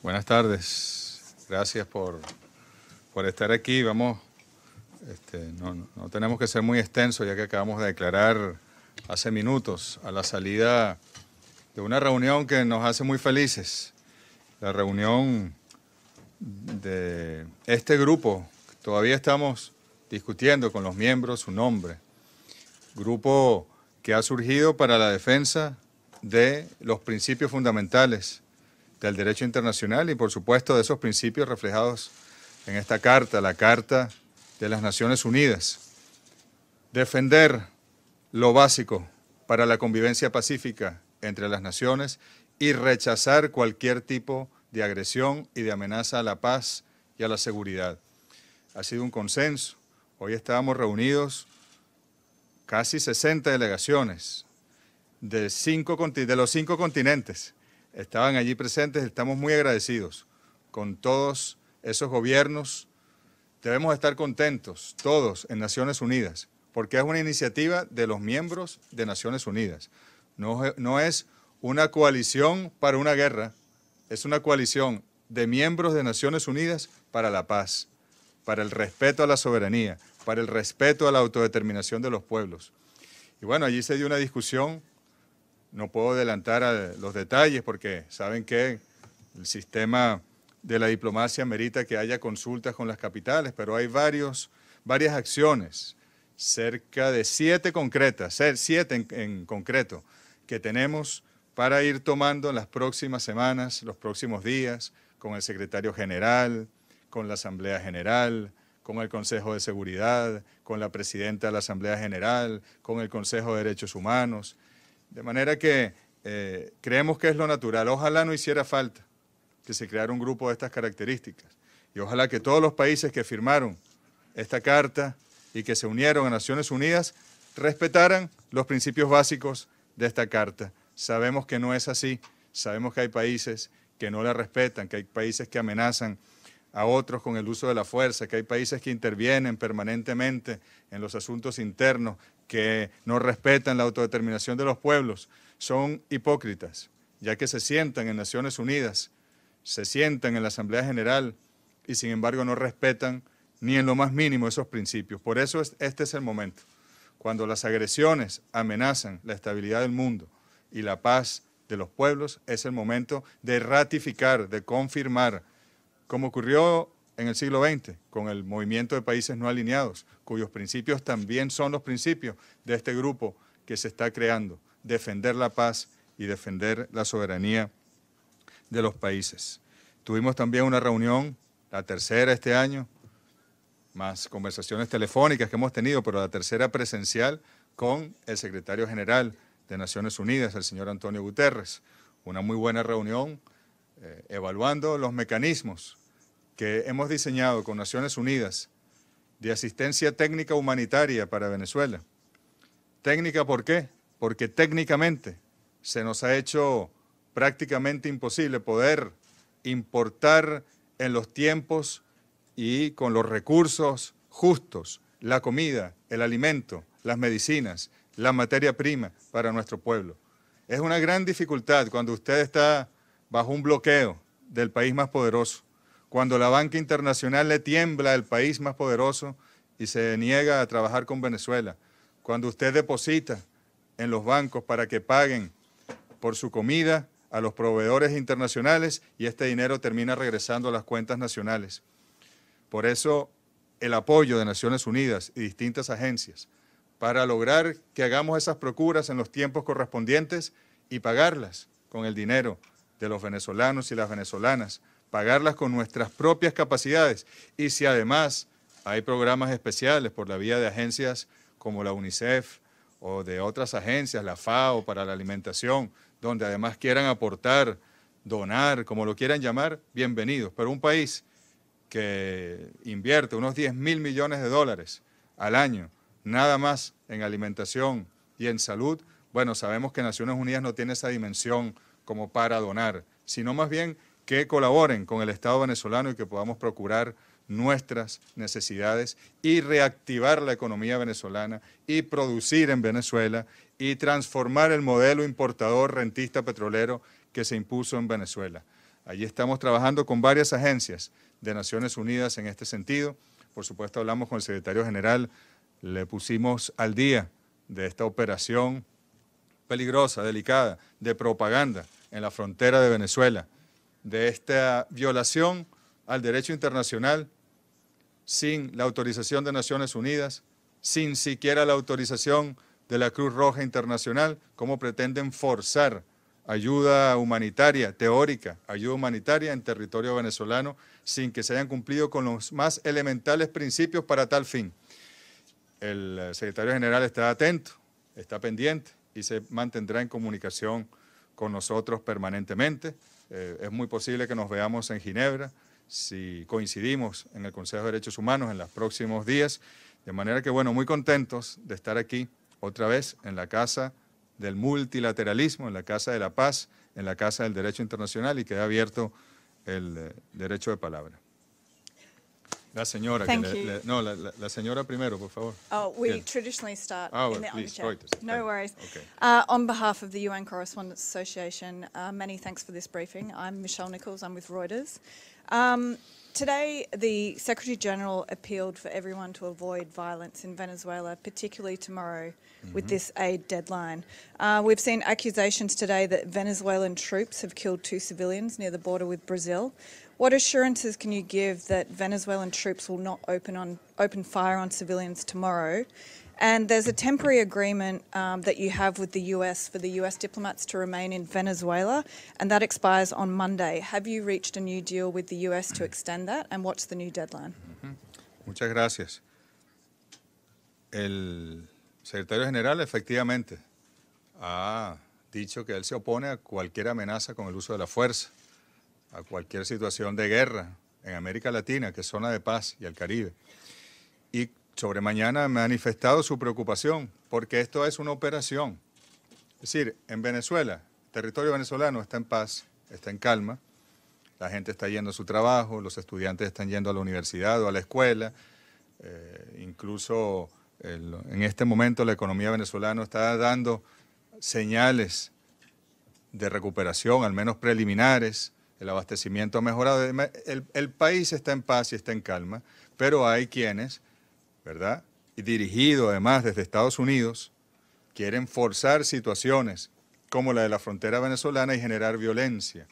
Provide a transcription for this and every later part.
Buenas tardes. Gracias por, por estar aquí. Vamos, este, no, no, tenemos que ser muy extensos ya que acabamos de declarar hace minutos a la salida de una reunión que nos hace muy felices. La reunión de este grupo. Todavía estamos discutiendo con los miembros su nombre. Grupo que ha surgido para la defensa de los principios fundamentales del derecho internacional y por supuesto de esos principios reflejados en esta carta, la Carta de las Naciones Unidas. Defender lo básico para la convivencia pacífica entre las naciones y rechazar cualquier tipo de agresión y de amenaza a la paz y a la seguridad. Ha sido un consenso. Hoy estábamos reunidos casi 60 delegaciones de, de los cinco continentes estaban allí presentes. Estamos muy agradecidos con todos esos gobiernos. Debemos estar contentos todos en Naciones Unidas, porque es una iniciativa de los miembros de Naciones Unidas. No, no es una coalición para una guerra, es una coalición de miembros de Naciones Unidas para la paz, para el respeto a la soberanía, para el respeto a la autodeterminación de los pueblos. Y bueno, allí se dio una discusión no puedo adelantar los detalles porque saben que el sistema de la diplomacia merita que haya consultas con las capitales, pero hay varias acciones, cerca de siete concretas, siete en concreto, que tenemos para ir tomando en las próximas semanas, los próximos días, con el secretario general, con la Asamblea General, con el Consejo de Seguridad, con la presidenta de la Asamblea General, con el Consejo de Derechos Humanos, de manera que eh, creemos que es lo natural. Ojalá no hiciera falta que se creara un grupo de estas características. Y ojalá que todos los países que firmaron esta carta y que se unieron a Naciones Unidas respetaran los principios básicos de esta carta. Sabemos que no es así. Sabemos que hay países que no la respetan, que hay países que amenazan a otros con el uso de la fuerza, que hay países que intervienen permanentemente en los asuntos internos, que no respetan la autodeterminación de los pueblos, son hipócritas, ya que se sientan en Naciones Unidas, se sientan en la Asamblea General y sin embargo no respetan ni en lo más mínimo esos principios. Por eso este es el momento, cuando las agresiones amenazan la estabilidad del mundo y la paz de los pueblos, es el momento de ratificar, de confirmar, como ocurrió en el siglo XX con el movimiento de países no alineados, cuyos principios también son los principios de este grupo que se está creando, defender la paz y defender la soberanía de los países. Tuvimos también una reunión, la tercera este año, más conversaciones telefónicas que hemos tenido, pero la tercera presencial con el secretario general de Naciones Unidas, el señor Antonio Guterres. Una muy buena reunión eh, evaluando los mecanismos que hemos diseñado con Naciones Unidas de asistencia técnica humanitaria para Venezuela. Técnica, ¿por qué? Porque técnicamente se nos ha hecho prácticamente imposible poder importar en los tiempos y con los recursos justos la comida, el alimento, las medicinas, la materia prima para nuestro pueblo. Es una gran dificultad cuando usted está bajo un bloqueo del país más poderoso cuando la banca internacional le tiembla al país más poderoso y se niega a trabajar con Venezuela. Cuando usted deposita en los bancos para que paguen por su comida a los proveedores internacionales y este dinero termina regresando a las cuentas nacionales. Por eso el apoyo de Naciones Unidas y distintas agencias para lograr que hagamos esas procuras en los tiempos correspondientes y pagarlas con el dinero de los venezolanos y las venezolanas pagarlas con nuestras propias capacidades. Y si además hay programas especiales por la vía de agencias como la UNICEF o de otras agencias, la FAO para la alimentación, donde además quieran aportar, donar, como lo quieran llamar, bienvenidos. Pero un país que invierte unos 10 mil millones de dólares al año, nada más en alimentación y en salud, bueno, sabemos que Naciones Unidas no tiene esa dimensión como para donar, sino más bien que colaboren con el Estado venezolano y que podamos procurar nuestras necesidades y reactivar la economía venezolana y producir en Venezuela y transformar el modelo importador rentista petrolero que se impuso en Venezuela. Allí estamos trabajando con varias agencias de Naciones Unidas en este sentido. Por supuesto, hablamos con el secretario general, le pusimos al día de esta operación peligrosa, delicada, de propaganda en la frontera de Venezuela de esta violación al derecho internacional sin la autorización de Naciones Unidas, sin siquiera la autorización de la Cruz Roja Internacional, cómo pretenden forzar ayuda humanitaria, teórica, ayuda humanitaria en territorio venezolano, sin que se hayan cumplido con los más elementales principios para tal fin. El eh, secretario general está atento, está pendiente y se mantendrá en comunicación con nosotros permanentemente. Eh, es muy posible que nos veamos en Ginebra si coincidimos en el Consejo de Derechos Humanos en los próximos días. De manera que, bueno, muy contentos de estar aquí otra vez en la Casa del Multilateralismo, en la Casa de la Paz, en la Casa del Derecho Internacional y queda abierto el eh, derecho de palabra. La señora. Thank que you. Le, no, la, la, señora primero, por favor. Oh, we yeah. traditionally start oh, in the please, Reuters. No worries. Okay. Uh, on behalf of the UN Correspondents Association, uh, many thanks for this briefing. I'm Michelle Nichols. I'm with Reuters. Um, today, the Secretary General appealed for everyone to avoid violence in Venezuela, particularly tomorrow mm -hmm. with mm-hmm. this aid deadline. Uh, we've seen accusations today that Venezuelan troops have killed two civilians near the border with Brazil. What assurances can you give that Venezuelan troops will not open on open fire on civilians tomorrow? And there's a temporary agreement um, that you have with the US for the US diplomats to remain in Venezuela, and that expires on Monday. Have you reached a new deal with the US to extend that, and what's the new deadline? Mm -hmm. Muchas gracias. El secretario general efectivamente ha dicho que él se opone a cualquier amenaza con el uso de la fuerza. a cualquier situación de guerra en América Latina, que es zona de paz y el Caribe. Y sobre mañana ha manifestado su preocupación porque esto es una operación. Es decir, en Venezuela, territorio venezolano está en paz, está en calma, la gente está yendo a su trabajo, los estudiantes están yendo a la universidad o a la escuela, eh, incluso en este momento la economía venezolana está dando señales de recuperación, al menos preliminares, el abastecimiento ha mejorado, el, país está en paz y está en calma, pero hay quienes, ¿verdad? Y dirigido además desde Estados Unidos, quieren forzar situaciones como la de la frontera venezolana y generar violencia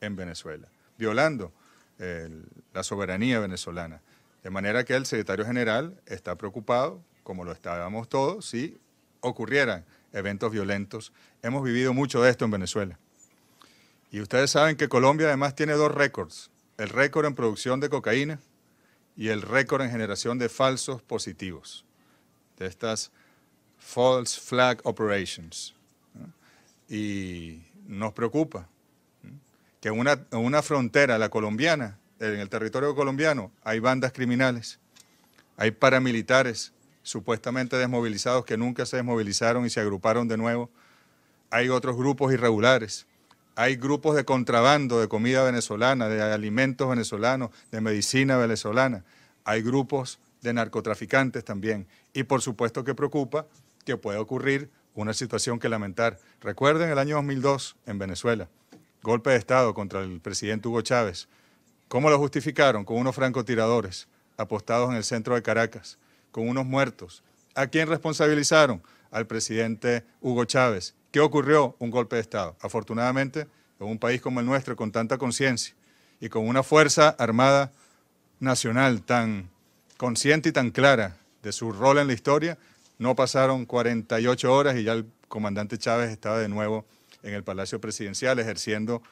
en Venezuela, violando la soberanía venezolana. De manera que el secretario general está preocupado, como lo estábamos todos, si ocurrieran eventos violentos. Hemos vivido mucho de esto en Venezuela. Y ustedes saben que Colombia además tiene dos récords, el récord en producción de cocaína y el récord en generación de falsos positivos, de estas false flag operations. Y nos preocupa que en una, una, frontera, la colombiana, en el territorio colombiano, hay bandas criminales, hay paramilitares supuestamente desmovilizados que nunca se desmovilizaron y se agruparon de nuevo, hay otros grupos irregulares hay grupos de contrabando de comida venezolana, de alimentos venezolanos, de medicina venezolana. Hay grupos de narcotraficantes también. Y por supuesto que preocupa que pueda ocurrir una situación que lamentar. Recuerden el año 2002 en Venezuela, golpe de Estado contra el presidente Hugo Chávez. ¿Cómo lo justificaron? Con unos francotiradores apostados en el centro de Caracas, con unos muertos. ¿A quién responsabilizaron? Al presidente Hugo Chávez ¿Qué ocurrió? Un golpe de Estado. Afortunadamente, en un país como el nuestro, con tanta conciencia y con una fuerza armada nacional tan consciente y tan clara de su rol en la historia, no pasaron 48 horas y ya el comandante Chávez estaba de nuevo en el Palacio Presidencial ejerciendo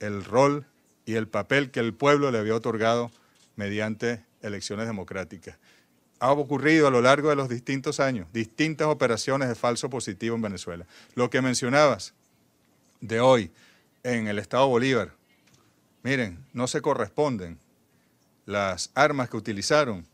el rol y el papel que el pueblo le había otorgado mediante elecciones democráticas ha ocurrido a lo largo de los distintos años, distintas operaciones de falso positivo en Venezuela. Lo que mencionabas de hoy en el Estado Bolívar, miren, no se corresponden las armas que utilizaron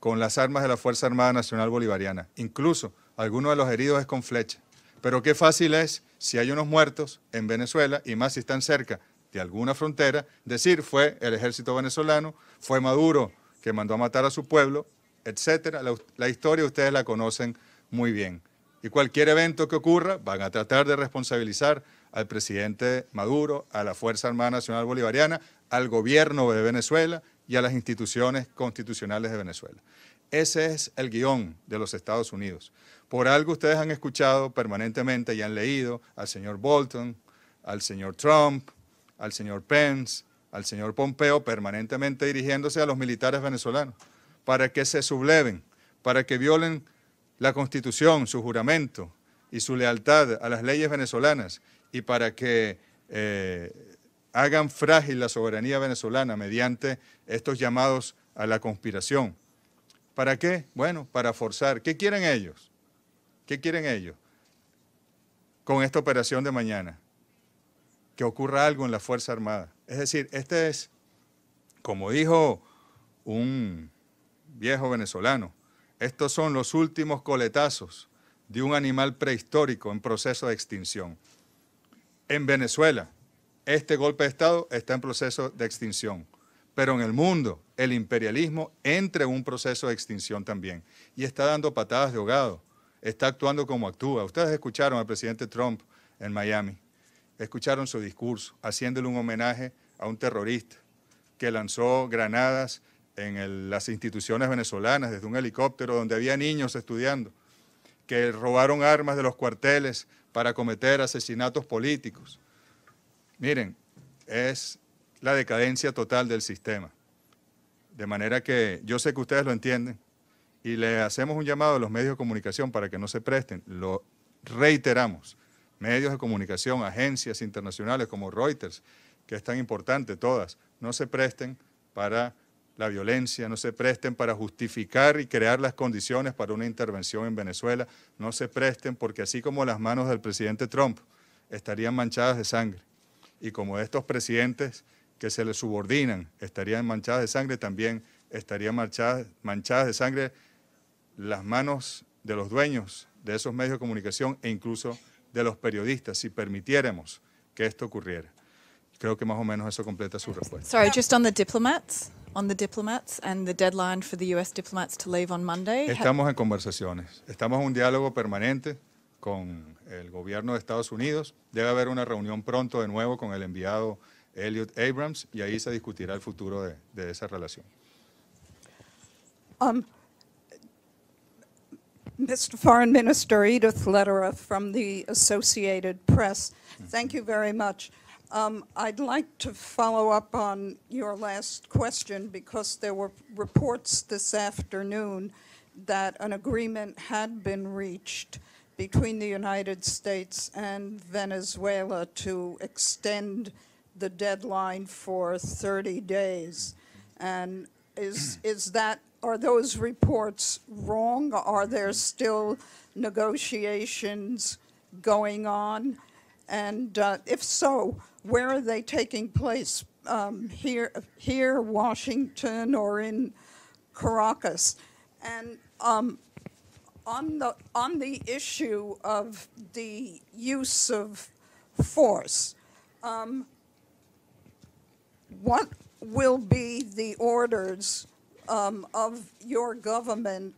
con las armas de la Fuerza Armada Nacional Bolivariana. Incluso alguno de los heridos es con flecha. Pero qué fácil es, si hay unos muertos en Venezuela, y más si están cerca de alguna frontera, decir fue el ejército venezolano, fue Maduro que mandó a matar a su pueblo, etcétera. La, historia ustedes la conocen muy bien. Y cualquier evento que ocurra, van a tratar de responsabilizar al presidente Maduro, a la Fuerza Armada Nacional Bolivariana, al gobierno de Venezuela y a las instituciones constitucionales de Venezuela. Ese es el guión de los Estados Unidos. Por algo ustedes han escuchado permanentemente y han leído al señor Bolton, al señor Trump, al señor Pence, al señor Pompeo permanentemente dirigiéndose a los militares venezolanos para que se subleven, para que violen la Constitución, su juramento y su lealtad a las leyes venezolanas y para que eh, hagan frágil la soberanía venezolana mediante estos llamados a la conspiración. ¿Para qué? Bueno, para forzar. ¿Qué quieren ellos? ¿Qué quieren ellos con esta operación de mañana? Que ocurra algo en la Fuerza Armada. Es decir, este es, como dijo un viejo venezolano. Estos son los últimos coletazos de un animal prehistórico en proceso de extinción. En Venezuela, este golpe de Estado está en proceso de extinción, pero en el mundo el imperialismo entra en un proceso de extinción también y está dando patadas de ahogado, está actuando como actúa. Ustedes escucharon al presidente Trump en Miami, escucharon su discurso haciéndole un homenaje a un terrorista que lanzó granadas en las instituciones venezolanas desde un helicóptero donde había niños estudiando, que robaron armas de los cuarteles para cometer asesinatos políticos. Miren, es la decadencia total del sistema. De manera que yo sé que ustedes lo entienden y le hacemos un llamado a los medios de comunicación para que no se presten. Lo reiteramos. Medios de comunicación, agencias internacionales como Reuters, que es tan importante todas, no se presten para la violencia, no se presten para justificar y crear las condiciones para una intervención en Venezuela, no se presten porque así como las manos del presidente Trump estarían manchadas de sangre y como estos presidentes que se le subordinan estarían manchadas de sangre, también estarían manchadas, de sangre las manos de los dueños de esos medios de comunicación e incluso de los periodistas, si permitiéramos que esto ocurriera. Creo que más o menos eso completa su respuesta. Sorry, just on the diplomats. Estamos en conversaciones. Estamos en un diálogo permanente con el gobierno de Estados Unidos. Debe haber una reunión pronto de nuevo con el enviado Elliot Abrams y ahí se discutirá el futuro de, esa relación. Um, Foreign Minister Edith Lederer from the Associated Press, thank you very much. Um, I'd like to follow up on your last question because there were reports this afternoon that an agreement had been reached between the United States and Venezuela to extend the deadline for 30 days. And is, is that, are those reports wrong? Are there still negotiations going on? And uh, if so, where are they taking place? Um, here, here, Washington, or in Caracas? And um, on the on the issue of the use of force, um, what will be the orders um, of your government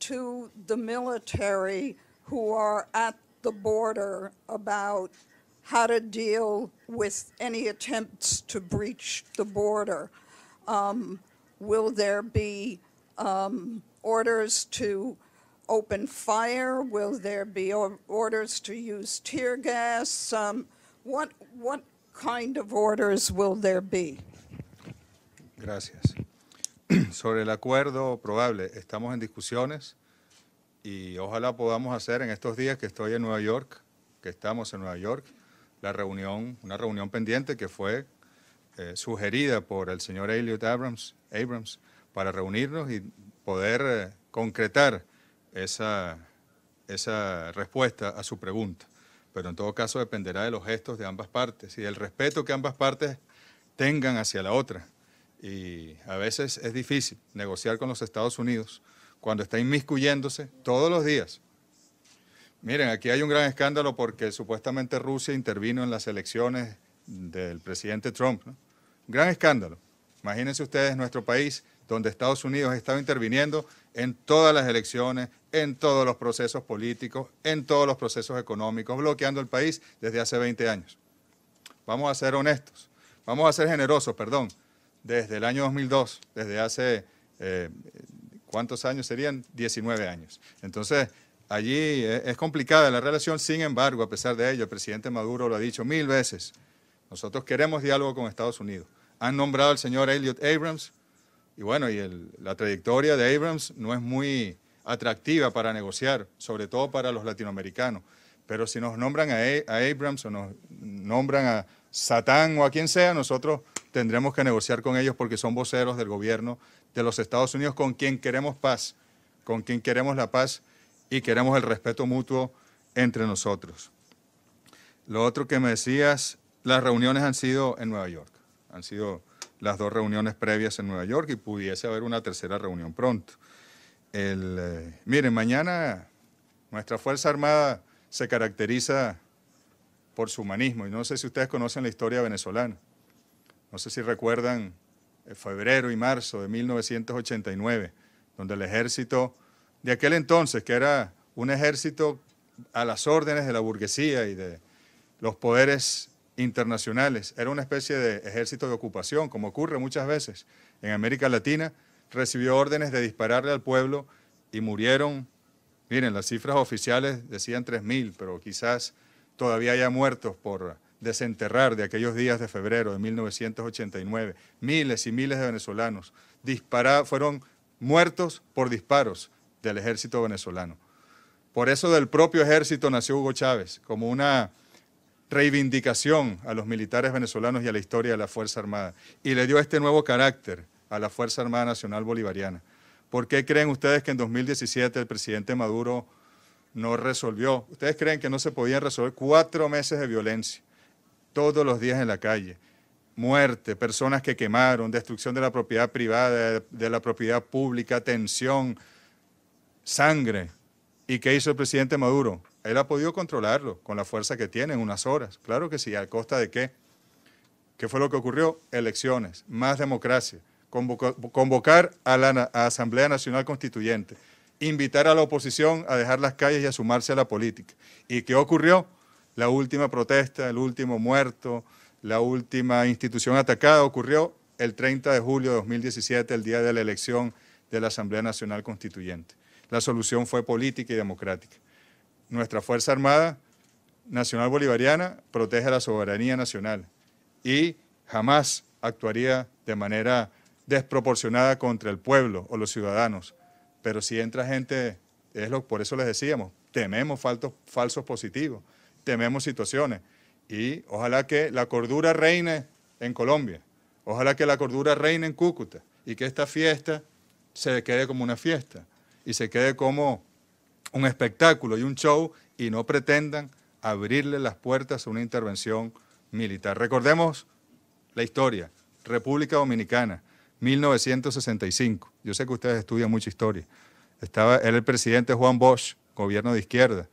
to the military who are at the border about how to deal with any attempts to breach the border. Um, will there be um, orders to open fire? Will there be orders to use tear gas? Um, what, what kind of orders will there be? Gracias. Sobre el acuerdo probable, estamos en discusiones y ojalá podamos hacer en estos días que estoy en Nueva York, que estamos en Nueva York, la reunión, una reunión pendiente que fue eh, sugerida por el señor Elliot Abrams, para reunirnos y poder eh, concretar esa, esa respuesta a su pregunta. Pero en todo caso dependerá de los gestos de ambas partes y del respeto que ambas partes tengan hacia la otra. Y a veces es difícil negociar con los Estados Unidos cuando está inmiscuyéndose todos los días Miren, aquí hay un gran escándalo porque supuestamente Rusia intervino en las elecciones del presidente Trump. Gran escándalo. Imagínense ustedes nuestro país, donde Estados Unidos ha estado interviniendo en todas las elecciones, en todos los procesos políticos, en todos los procesos económicos, bloqueando el país desde hace 20 años. Vamos a ser honestos, vamos a ser generosos, perdón, desde el año 2002, desde hace, eh, ¿cuántos años serían? 19 años. Entonces, Allí es complicada la relación, sin embargo, a pesar de ello, el presidente Maduro lo ha dicho mil veces, nosotros queremos diálogo con Estados Unidos. Han nombrado al señor Elliot Abrams, y bueno, y la trayectoria de Abrams no es muy atractiva para negociar, sobre todo para los latinoamericanos. Pero si nos nombran a, a Abrams o nos nombran a Satán o a quien sea, nosotros tendremos que negociar con ellos porque son voceros del gobierno de los Estados Unidos con quien queremos paz, con quien queremos la paz y queremos el respeto mutuo entre nosotros. Lo otro que me decías, las reuniones han sido en Nueva York. Han sido las dos reuniones previas en Nueva York y pudiese haber una tercera reunión pronto. El, eh, miren, mañana nuestra Fuerza Armada se caracteriza por su humanismo y no sé si ustedes conocen la historia venezolana. No sé si recuerdan eh, febrero y marzo de 1989, donde el ejército de aquel entonces, que era un ejército a las órdenes de la burguesía y de los poderes internacionales. Era una especie de ejército de ocupación, como ocurre muchas veces en América Latina. Recibió órdenes de dispararle al pueblo y murieron, miren, las cifras oficiales decían 3.000, pero quizás todavía haya muertos por desenterrar de aquellos días de febrero de 1989. Miles y miles de venezolanos fueron muertos por disparos del ejército venezolano. Por eso del propio ejército nació Hugo Chávez, como una reivindicación a los militares venezolanos y a la historia de la Fuerza Armada. Y le dio este nuevo carácter a la Fuerza Armada Nacional Bolivariana. ¿Por qué creen ustedes que en 2017 el presidente Maduro no resolvió? ¿Ustedes creen que no se podían resolver cuatro meses de violencia, todos los días en la calle? Muerte, personas que quemaron, destrucción de la propiedad privada, de la propiedad pública, tensión, sangre. ¿Y qué hizo el presidente Maduro? Él ha podido controlarlo con la fuerza que tiene en unas horas. Claro que sí, ¿a costa de qué? ¿Qué fue lo que ocurrió? Elecciones, más democracia, convocar a la Asamblea Nacional Constituyente, invitar a la oposición a dejar las calles y a sumarse a la política. ¿Y qué ocurrió? La última protesta, el último muerto, la última institución atacada ocurrió el 30 de julio de 2017, el día de la elección de la Asamblea Nacional Constituyente. La solución fue política y democrática. Nuestra Fuerza Armada Nacional Bolivariana protege la soberanía nacional y jamás actuaría de manera desproporcionada contra el pueblo o los ciudadanos. Pero si entra gente, es lo, por eso les decíamos, tememos falsos positivos, tememos situaciones. Y ojalá que la cordura reine en Colombia, ojalá que la cordura reine en Cúcuta y que esta fiesta se quede como una fiesta y se quede como un espectáculo y un show y no pretendan abrirle las puertas a una intervención militar. Recordemos la historia, República Dominicana, 1965. Yo sé que ustedes estudian mucha historia. Estaba era el presidente Juan Bosch, gobierno de izquierda.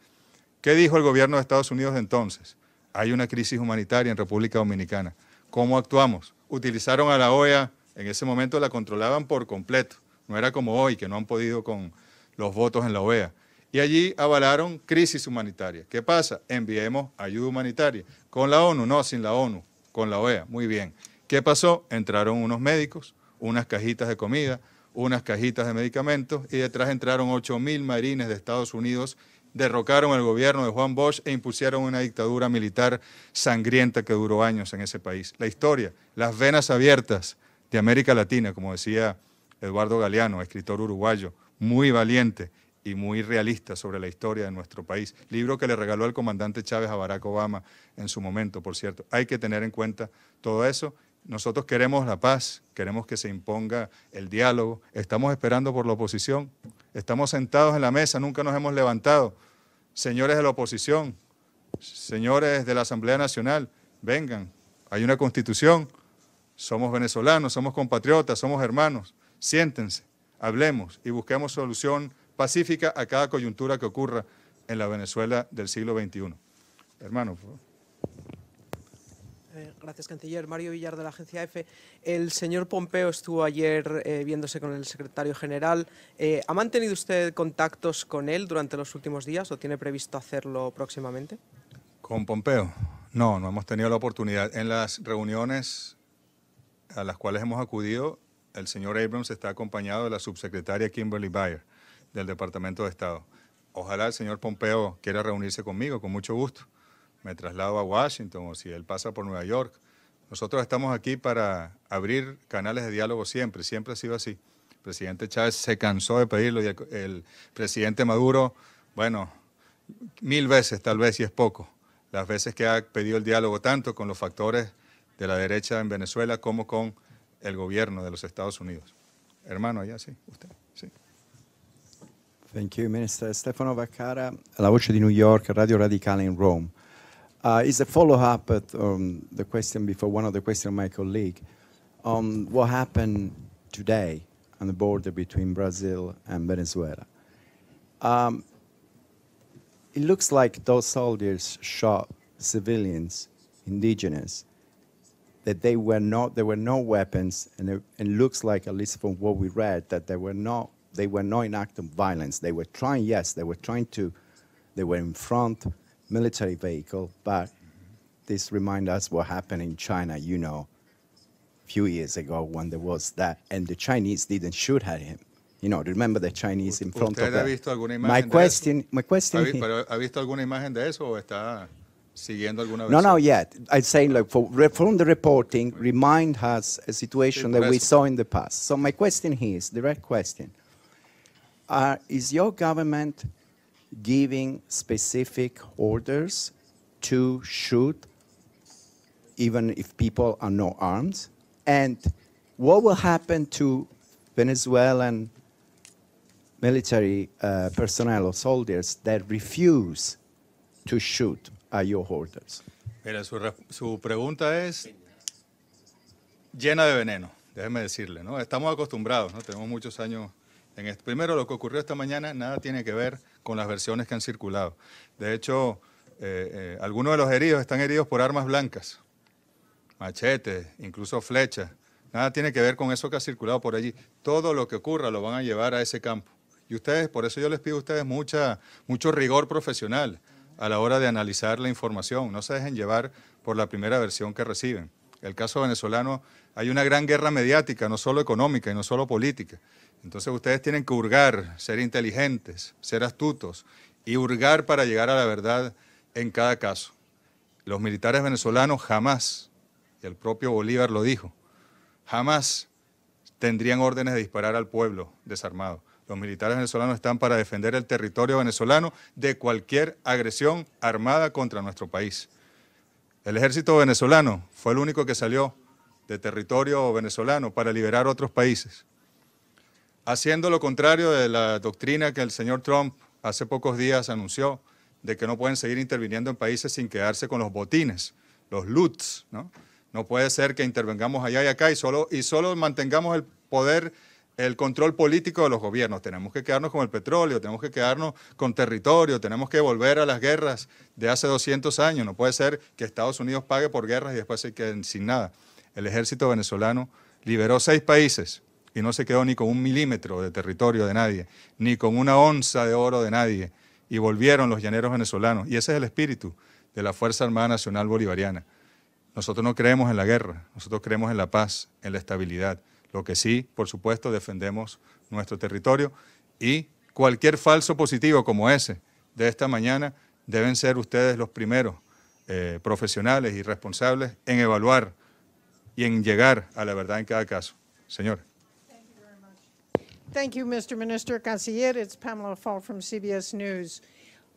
¿Qué dijo el gobierno de Estados Unidos entonces? Hay una crisis humanitaria en República Dominicana. ¿Cómo actuamos? Utilizaron a la OEA, en ese momento la controlaban por completo. No era como hoy, que no han podido con, los votos en la OEA. Y allí avalaron crisis humanitaria. ¿Qué pasa? Enviemos ayuda humanitaria. Con la ONU, no, sin la ONU, con la OEA. Muy bien. ¿Qué pasó? Entraron unos médicos, unas cajitas de comida, unas cajitas de medicamentos y detrás entraron 8.000 marines de Estados Unidos, derrocaron el gobierno de Juan Bosch e impusieron una dictadura militar sangrienta que duró años en ese país. La historia, las venas abiertas de América Latina, como decía Eduardo Galeano, escritor uruguayo, muy valiente y muy realista sobre la historia de nuestro país. Libro que le regaló el comandante Chávez a Barack Obama en su momento, por cierto. Hay que tener en cuenta todo eso. Nosotros queremos la paz, queremos que se imponga el diálogo, estamos esperando por la oposición, estamos sentados en la mesa, nunca nos hemos levantado. Señores de la oposición, señores de la Asamblea Nacional, vengan, hay una constitución, somos venezolanos, somos compatriotas, somos hermanos, siéntense hablemos y busquemos solución pacífica a cada coyuntura que ocurra en la Venezuela del siglo XXI. Hermano, eh, gracias, canciller. Mario Villar, de la agencia EFE. El señor Pompeo estuvo ayer eh, viéndose con el secretario general. Eh, ¿Ha mantenido usted contactos con él durante los últimos días o tiene previsto hacerlo próximamente? Con Pompeo. No, no hemos tenido la oportunidad. En las reuniones a las cuales hemos acudido, el señor Abrams está acompañado de la subsecretaria Kimberly Bayer del Departamento de Estado. Ojalá el señor Pompeo quiera reunirse conmigo, con mucho gusto. Me traslado a Washington o si él pasa por Nueva York. Nosotros estamos aquí para abrir canales de diálogo siempre, siempre ha sido así. El presidente Chávez se cansó de pedirlo y el, presidente Maduro, bueno, mil veces tal vez y es poco, las veces que ha pedido el diálogo tanto con los factores de la derecha en Venezuela como con el gobierno de los Estados Unidos. Hermano, allá sí, usted. Sí. Thank you, Minister. Stefano Vaccara, La Voce di New York, Radio Radicale in Rome. Uh, it's a follow-up to um, the question before, one of the questions of my colleague, on um, what happened today on the border between Brazil and Venezuela. Um, it looks like those soldiers shot civilians, indigenous, that they were not there were no weapons and it, it, looks like at least from what we read that they were not they were not in act of violence they were trying yes they were trying to they were in front military vehicle but this reminds us what happened in china you know a few years ago when there was that and the chinese didn't shoot at him you know, remember the Chinese in front of that. my question, my question. ¿Ha, visto alguna imagen de eso o está? siguiendo alguna No, no, yet. I'm saying, like, for, from the reporting, remind us a situation that we saw in the past. So my question is, direct question, uh, is your government giving specific orders to shoot, even if people are not armed? And what will happen to Venezuelan military uh, personnel or soldiers that refuse to shoot su, pregunta es llena de veneno, déjeme decirle, ¿no? Estamos acostumbrados, ¿no? Tenemos muchos años en esto. Primero, lo que ocurrió esta mañana nada tiene que ver con las versiones que han circulado. De hecho, eh, eh, algunos de los heridos están heridos por armas blancas, machetes, incluso flechas. Nada tiene que ver con eso que ha circulado por allí. Todo lo que ocurra lo van a llevar a ese campo. Y ustedes, por eso yo les pido a ustedes mucha, mucho rigor profesional a la hora de analizar la información. No se dejen llevar por la primera versión que reciben. El caso venezolano, hay una gran guerra mediática, no solo económica y no solo política. Entonces ustedes tienen que hurgar, ser inteligentes, ser astutos y hurgar para llegar a la verdad en cada caso. Los militares venezolanos jamás, y el propio Bolívar lo dijo, jamás tendrían órdenes de disparar al pueblo desarmado. Los militares venezolanos están para defender el territorio venezolano de cualquier agresión armada contra nuestro país. El ejército venezolano fue el único que salió de territorio venezolano para liberar otros países. Haciendo lo contrario de la doctrina que el señor Trump hace pocos días anunció, de que no pueden seguir interviniendo en países sin quedarse con los botines, los loots. No, no puede ser que intervengamos allá y acá y solo, y solo mantengamos el poder el control político de los gobiernos. Tenemos que quedarnos con el petróleo, tenemos que quedarnos con territorio, tenemos que volver a las guerras de hace 200 años. No puede ser que Estados Unidos pague por guerras y después se queden sin nada. El ejército venezolano liberó seis países y no se quedó ni con un milímetro de territorio de nadie, ni con una onza de oro de nadie. Y volvieron los llaneros venezolanos. Y ese es el espíritu de la Fuerza Armada Nacional Bolivariana. Nosotros no creemos en la guerra, nosotros creemos en la paz, en la estabilidad. Lo que sí, por supuesto, defendemos nuestro territorio y cualquier falso positivo como ese de esta mañana deben ser ustedes los primeros eh, profesionales y responsables en evaluar y en llegar a la verdad en cada caso. Señor. Thank you, Mr. Minister Canciller. It's Pamela Fall from CBS News.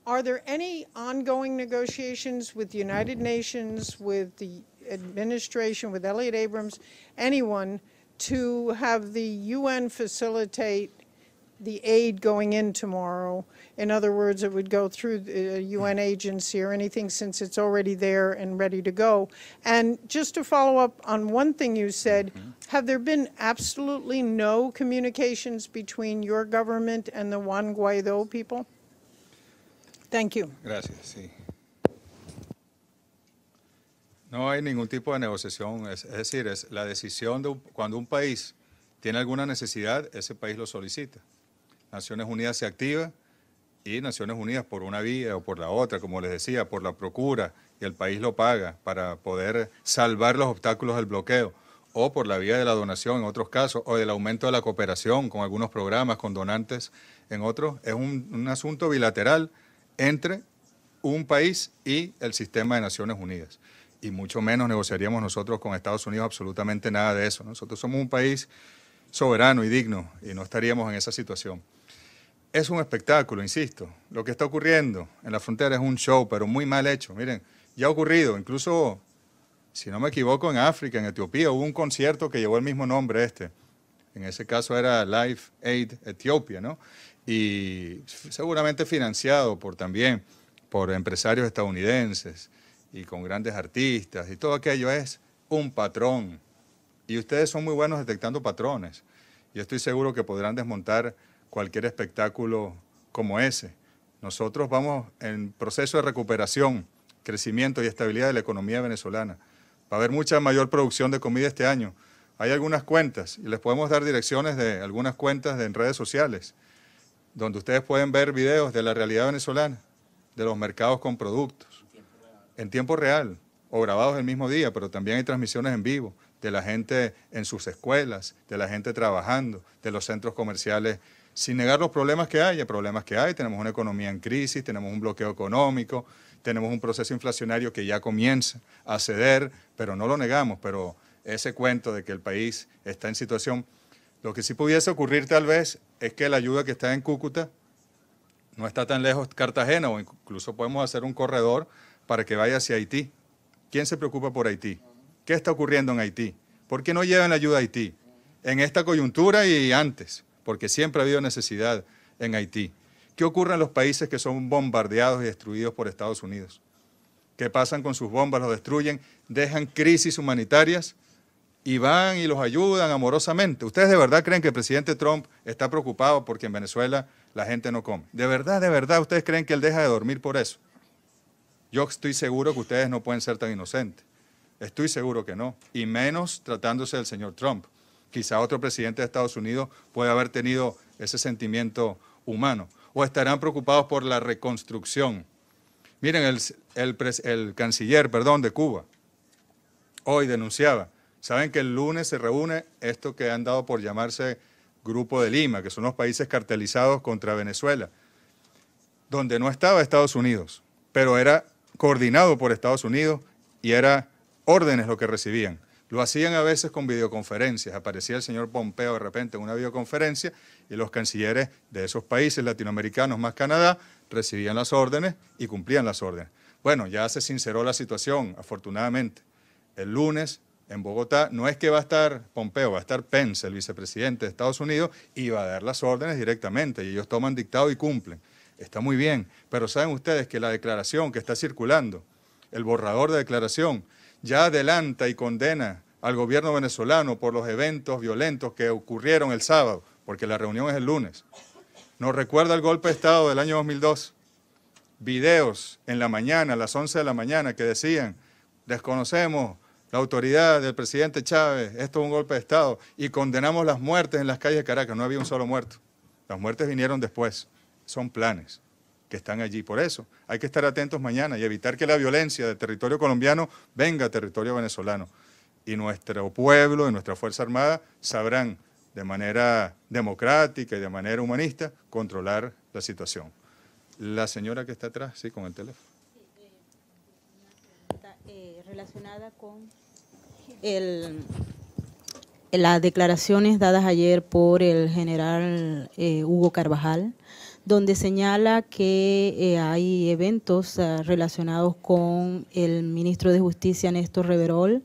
Are there any ongoing negotiations with the United Nations, with the administration, with Elliot Abrams, anyone to have the UN facilitate the aid going in tomorrow. In other words, it would go through a UN uh, hmm. agency or anything since it's already there and ready to go. And just to follow up on one thing you said, mm -hmm. have there been absolutely no communications between your government and the Juan Guaido people? Thank you. Gracias, sí. No hay ningún tipo de negociación, es, decir, es la decisión de cuando un país tiene alguna necesidad, ese país lo solicita. Naciones Unidas se activa y Naciones Unidas por una vía o por la otra, como les decía, por la procura y el país lo paga para poder salvar los obstáculos del bloqueo o por la vía de la donación en otros casos o del aumento de la cooperación con algunos programas, con donantes en otros. Es un asunto bilateral entre un país y el sistema de Naciones Unidas y mucho menos negociaríamos nosotros con Estados Unidos absolutamente nada de eso. Nosotros somos un país soberano y digno y no estaríamos en esa situación. Es un espectáculo, insisto. Lo que está ocurriendo en la frontera es un show, pero muy mal hecho. Miren, ya ha ocurrido, incluso, si no me equivoco, en África, en Etiopía, hubo un concierto que llevó el mismo nombre este. En ese caso era Life Aid Etiopía, ¿no? Y seguramente financiado por también por empresarios estadounidenses y con grandes artistas y todo aquello es un patrón. Y ustedes son muy buenos detectando patrones. Y estoy seguro que podrán desmontar cualquier espectáculo como ese. Nosotros vamos en proceso de recuperación, crecimiento y estabilidad de la economía venezolana. Va a haber mucha mayor producción de comida este año. Hay algunas cuentas, y les podemos dar direcciones de algunas cuentas en redes sociales, donde ustedes pueden ver videos de la realidad venezolana, de los mercados con productos en tiempo real o grabados el mismo día, pero también hay transmisiones en vivo de la gente en sus escuelas, de la gente trabajando, de los centros comerciales, sin negar los problemas que hay, hay problemas que hay, tenemos una economía en crisis, tenemos un bloqueo económico, tenemos un proceso inflacionario que ya comienza a ceder, pero no lo negamos, pero ese cuento de que el país está en situación, lo que sí pudiese ocurrir tal vez es que la ayuda que está en Cúcuta no está tan lejos Cartagena, o incluso podemos hacer un corredor para que vaya hacia Haití. ¿Quién se preocupa por Haití? ¿Qué está ocurriendo en Haití? ¿Por qué no llevan la ayuda a Haití? En esta coyuntura y antes, porque siempre ha habido necesidad en Haití. ¿Qué ocurre en los países que son bombardeados y destruidos por Estados Unidos? ¿Qué pasan con sus bombas? Los destruyen, dejan crisis humanitarias y van y los ayudan amorosamente. ¿Ustedes de verdad creen que el presidente Trump está preocupado porque en Venezuela la gente no come? ¿De verdad, de verdad ustedes creen que él deja de dormir por eso? Yo estoy seguro que ustedes no pueden ser tan inocentes. Estoy seguro que no. Y menos tratándose del señor Trump. Quizá otro presidente de Estados Unidos puede haber tenido ese sentimiento humano. O estarán preocupados por la reconstrucción. Miren, el, el, canciller perdón, de Cuba hoy denunciaba. Saben que el lunes se reúne esto que han dado por llamarse Grupo de Lima, que son los países cartelizados contra Venezuela, donde no estaba Estados Unidos, pero era coordinado por Estados Unidos y era órdenes lo que recibían. Lo hacían a veces con videoconferencias. Aparecía el señor Pompeo de repente en una videoconferencia y los cancilleres de esos países latinoamericanos más Canadá recibían las órdenes y cumplían las órdenes. Bueno, ya se sinceró la situación, afortunadamente. El lunes en Bogotá no es que va a estar Pompeo, va a estar Pence, el vicepresidente de Estados Unidos, y va a dar las órdenes directamente y ellos toman dictado y cumplen. Está muy bien, pero saben ustedes que la declaración que está circulando, el borrador de declaración, ya adelanta y condena al gobierno venezolano por los eventos violentos que ocurrieron el sábado, porque la reunión es el lunes. Nos recuerda el golpe de Estado del año 2002. Videos en la mañana, a las 11 de la mañana, que decían, desconocemos la autoridad del presidente Chávez, esto es un golpe de Estado, y condenamos las muertes en las calles de Caracas. No había un solo muerto. Las muertes vinieron después son planes que están allí. Por eso hay que estar atentos mañana y evitar que la violencia del territorio colombiano venga a territorio venezolano. Y nuestro pueblo y nuestra Fuerza Armada sabrán de manera democrática y de manera humanista controlar la situación. La señora que está atrás, sí, con el teléfono. Eh, eh, relacionada con las declaraciones dadas ayer por el general eh, Hugo Carvajal donde señala que eh, hay eventos eh, relacionados con el ministro de Justicia Néstor Reverol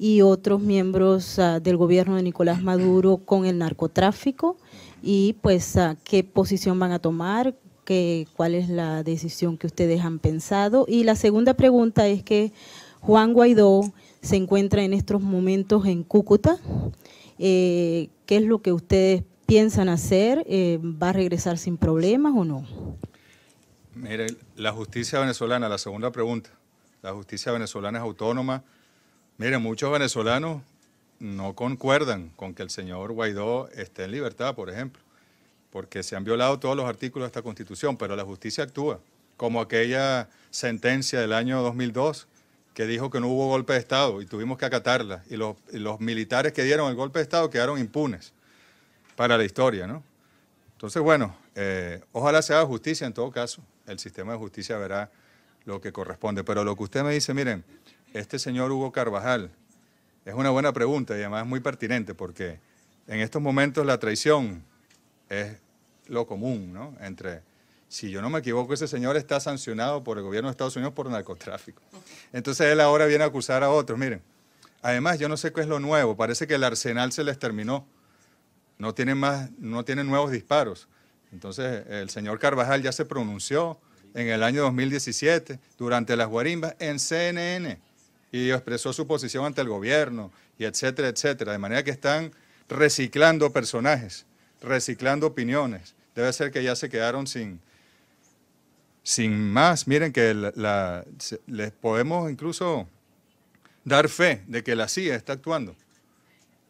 y otros miembros eh, del gobierno de Nicolás Maduro con el narcotráfico y pues qué posición van a tomar, cuál es la decisión que ustedes han pensado. Y la segunda pregunta es que Juan Guaidó se encuentra en estos momentos en Cúcuta. ¿Qué es lo que ustedes piensan hacer? Eh, ¿Va a regresar sin problemas o no? Mire, la justicia venezolana, la segunda pregunta. La justicia venezolana es autónoma. Mire, muchos venezolanos no concuerdan con que el señor Guaidó esté en libertad, por ejemplo, porque se han violado todos los artículos de esta Constitución, pero la justicia actúa, como aquella sentencia del año 2002 que dijo que no hubo golpe de Estado y tuvimos que acatarla, y los militares que dieron el golpe de Estado quedaron impunes para la historia, ¿no? Entonces, bueno, eh, ojalá se haga justicia en todo caso. El sistema de justicia verá lo que corresponde. Pero lo que usted me dice, miren, este señor Hugo Carvajal, es una buena pregunta y además es muy pertinente porque en estos momentos la traición es lo común, ¿no? Entre, si yo no me equivoco, ese señor está sancionado por el gobierno de Estados Unidos por narcotráfico. Entonces él ahora viene a acusar a otros, miren. Además, yo no sé qué es lo nuevo, parece que el arsenal se les terminó no tienen más, no tiene nuevos disparos. Entonces, el señor Carvajal ya se pronunció en el año 2017, durante las guarimbas, en CNN, y expresó su posición ante el gobierno, y etcétera, etcétera. De manera que están reciclando personajes, reciclando opiniones. Debe ser que ya se quedaron sin, sin más. Miren que les podemos incluso dar fe de que la CIA está actuando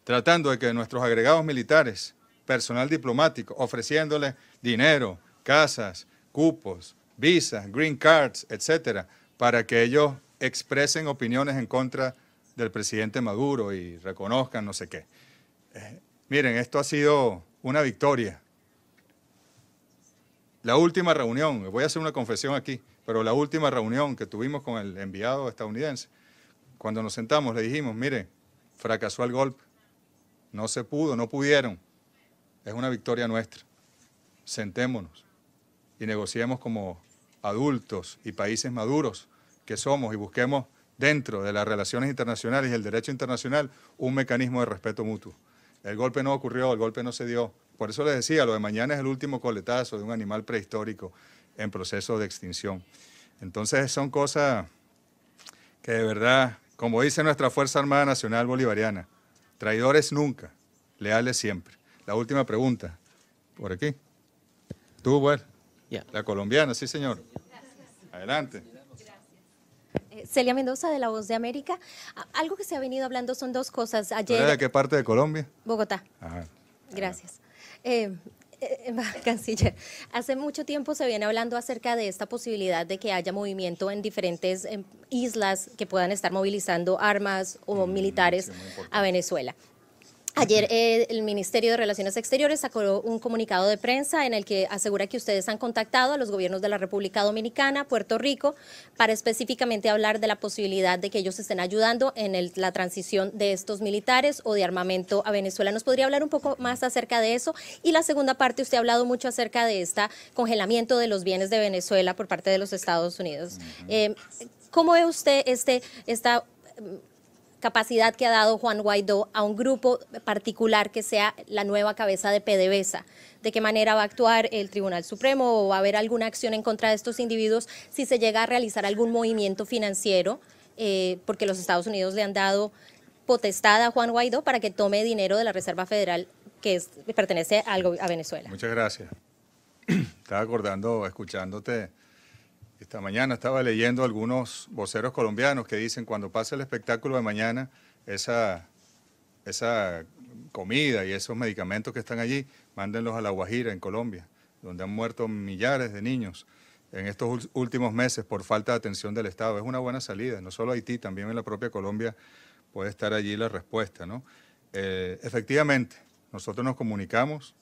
tratando de que nuestros agregados militares, personal diplomático, ofreciéndoles dinero, casas, cupos, visas, green cards, etcétera, para que ellos expresen opiniones en contra del presidente Maduro y reconozcan no sé qué. Eh, miren, esto ha sido una victoria. La última reunión, voy a hacer una confesión aquí, pero la última reunión que tuvimos con el enviado estadounidense, cuando nos sentamos le dijimos, mire, fracasó el golpe. No se pudo, no pudieron. Es una victoria nuestra. Sentémonos y negociemos como adultos y países maduros que somos y busquemos dentro de las relaciones internacionales y el derecho internacional un mecanismo de respeto mutuo. El golpe no ocurrió, el golpe no se dio. Por eso les decía, lo de mañana es el último coletazo de un animal prehistórico en proceso de extinción. Entonces son cosas que de verdad, como dice nuestra Fuerza Armada Nacional Bolivariana, Traidores nunca, leales siempre. La última pregunta, por aquí. Tú, bueno, la colombiana, sí, señor. Gracias. Adelante. Eh, Celia Mendoza de La Voz de América. Algo que se ha venido hablando son dos cosas. Ayer, ¿De qué parte de Colombia? Bogotá. Ajá. Ah, Gracias. canciller, hace mucho tiempo se viene hablando acerca de esta posibilidad de que haya movimiento en diferentes em, islas que puedan estar movilizando armas o mm, militares a Venezuela. Ayer eh, el Ministerio de Relaciones Exteriores sacó un comunicado de prensa en el que asegura que ustedes han contactado a los gobiernos de la República Dominicana, Puerto Rico, para específicamente hablar de la posibilidad de que ellos estén ayudando en la transición de estos militares o de armamento a Venezuela. ¿Nos podría hablar un poco más acerca de eso? Y la segunda parte, usted ha hablado mucho acerca de este congelamiento de los bienes de Venezuela por parte de los Estados Unidos. Eh, ¿Cómo ve usted este, esta capacidad que ha dado Juan Guaidó a un grupo particular que sea la nueva cabeza de PDVSA. ¿De qué manera va a actuar el Tribunal Supremo o va a haber alguna acción en contra de estos individuos si se llega a realizar algún movimiento financiero? Eh, porque los Estados Unidos le han dado potestad a Juan Guaidó para que tome dinero de la Reserva Federal que pertenece a Venezuela. Muchas gracias. Estaba acordando, escuchándote esta mañana estaba leyendo algunos voceros colombianos que dicen cuando pase el espectáculo de mañana, esa, esa comida y esos medicamentos que están allí, mándenlos a La Guajira, en Colombia, donde han muerto millares de niños en estos últimos meses por falta de atención del Estado. Es una buena salida, no solo Haití, también en la propia Colombia puede estar allí la respuesta. ¿no? Eh, efectivamente, nosotros nos comunicamos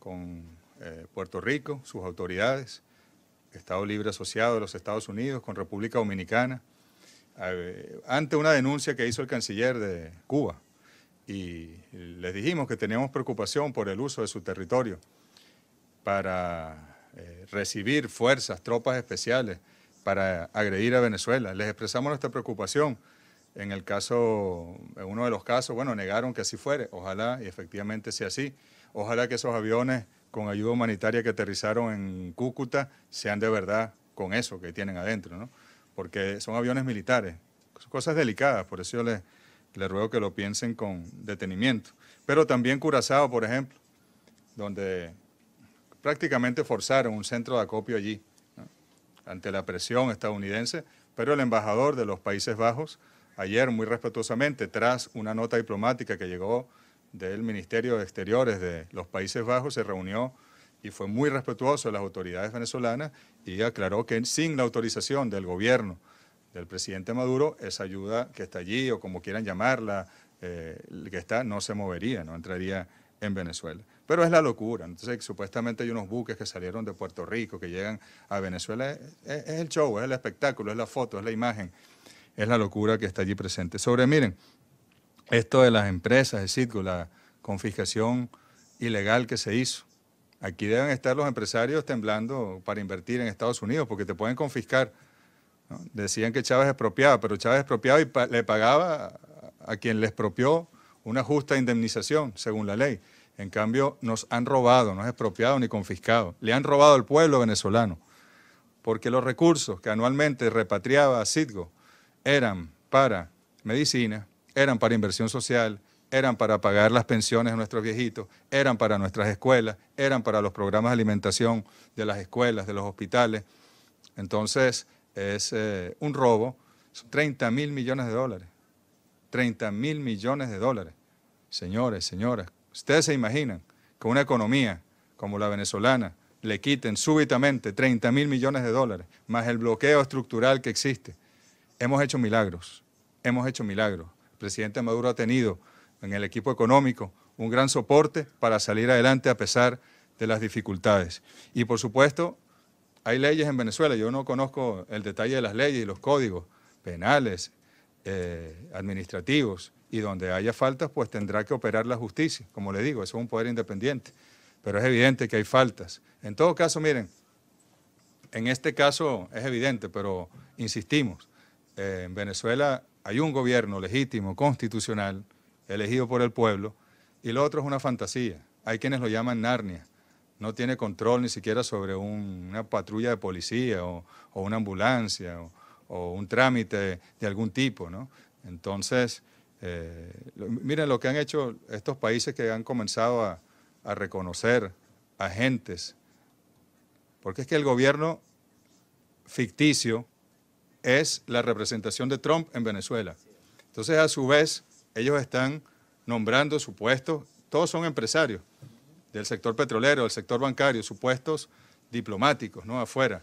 con eh, Puerto Rico, sus autoridades, Estado Libre Asociado de los Estados Unidos con República Dominicana, eh, ante una denuncia que hizo el canciller de Cuba. Y les dijimos que teníamos preocupación por el uso de su territorio para eh, recibir fuerzas, tropas especiales para agredir a Venezuela. Les expresamos nuestra preocupación. En el caso, en uno de los casos, bueno, negaron que así fuere. Ojalá y efectivamente sea así. Ojalá que esos aviones con ayuda humanitaria que aterrizaron en Cúcuta sean de verdad con eso que tienen adentro, ¿no? Porque son aviones militares, son cosas delicadas, por eso les, ruego que lo piensen con detenimiento. Pero también Curazao, por ejemplo, donde prácticamente forzaron un centro de acopio allí, ante la presión estadounidense, pero el embajador de los Países Bajos, ayer muy respetuosamente, tras una nota diplomática que llegó del Ministerio de Exteriores de los Países Bajos se reunió y fue muy respetuoso de las autoridades venezolanas y aclaró que sin la autorización del gobierno del presidente Maduro, esa ayuda que está allí o como quieran llamarla, eh, que está, no se movería, no entraría en Venezuela. Pero es la locura. Entonces, supuestamente hay unos buques que salieron de Puerto Rico, que llegan a Venezuela. es el show, es el espectáculo, es la foto, es la imagen, es la locura que está allí presente. Sobre, miren, esto de las empresas, de CITGO, la confiscación ilegal que se hizo. Aquí deben estar los empresarios temblando para invertir en Estados Unidos porque te pueden confiscar. Decían que Chávez expropiaba, pero Chávez expropiaba y le pagaba a quien le expropió una justa indemnización, según la ley. En cambio, nos han robado, no es expropiado ni confiscado. Le han robado al pueblo venezolano, porque los recursos que anualmente repatriaba a Citgo eran para medicina, eran para inversión social, eran para pagar las pensiones a nuestros viejitos, eran para nuestras escuelas, eran para los programas de alimentación de las escuelas, de los hospitales. Entonces, es eh, un robo, son 30 mil millones de dólares. 30 mil millones de dólares. Señores, señoras, ustedes se imaginan que una economía como la venezolana le quiten súbitamente 30 mil millones de dólares, más el bloqueo estructural que existe. Hemos hecho milagros, hemos hecho milagros. El presidente Maduro ha tenido en el equipo económico un gran soporte para salir adelante a pesar de las dificultades. Y por supuesto, hay leyes en Venezuela, yo no conozco el detalle de las leyes y los códigos penales, eh, administrativos, y donde haya faltas, pues tendrá que operar la justicia. Como le digo, eso es un poder independiente, pero es evidente que hay faltas. En todo caso, miren, en este caso es evidente, pero insistimos, eh, en Venezuela hay un gobierno legítimo, constitucional, elegido por el pueblo, y lo otro es una fantasía. Hay quienes lo llaman Narnia. No tiene control ni siquiera sobre una patrulla de policía o, una ambulancia o, un trámite de algún tipo, ¿no? Entonces, eh, miren lo que han hecho estos países que han comenzado a, a reconocer agentes, porque es que el gobierno ficticio es la representación de Trump en Venezuela. Entonces, a su vez, ellos están nombrando supuestos, todos son empresarios del sector petrolero, del sector bancario, supuestos diplomáticos, ¿no? Afuera.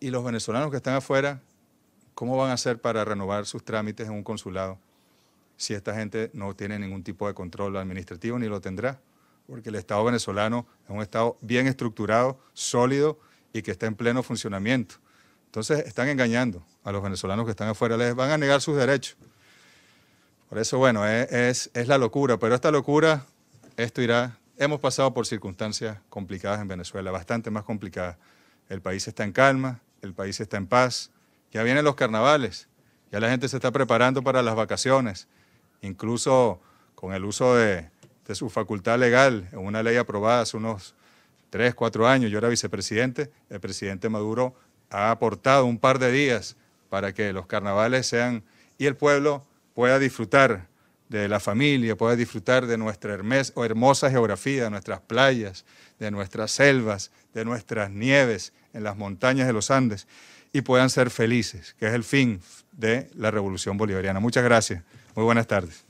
Y los venezolanos que están afuera, ¿cómo van a hacer para renovar sus trámites en un consulado si esta gente no tiene ningún tipo de control administrativo ni lo tendrá? Porque el Estado venezolano es un Estado bien estructurado, sólido y que está en pleno funcionamiento. Entonces están engañando a los venezolanos que están afuera, les van a negar sus derechos. Por eso, bueno, es, la locura, pero esta locura, esto irá, hemos pasado por circunstancias complicadas en Venezuela, bastante más complicadas. El país está en calma, el país está en paz, ya vienen los carnavales, ya la gente se está preparando para las vacaciones, incluso con el uso de, de su facultad legal, en una ley aprobada hace unos tres, cuatro años, yo era vicepresidente, el presidente Maduro ha aportado un par de días para que los carnavales sean y el pueblo pueda disfrutar de la familia, pueda disfrutar de nuestra hermosa geografía, de nuestras playas, de nuestras selvas, de nuestras nieves en las montañas de los Andes y puedan ser felices, que es el fin de la revolución bolivariana. Muchas gracias. Muy buenas tardes.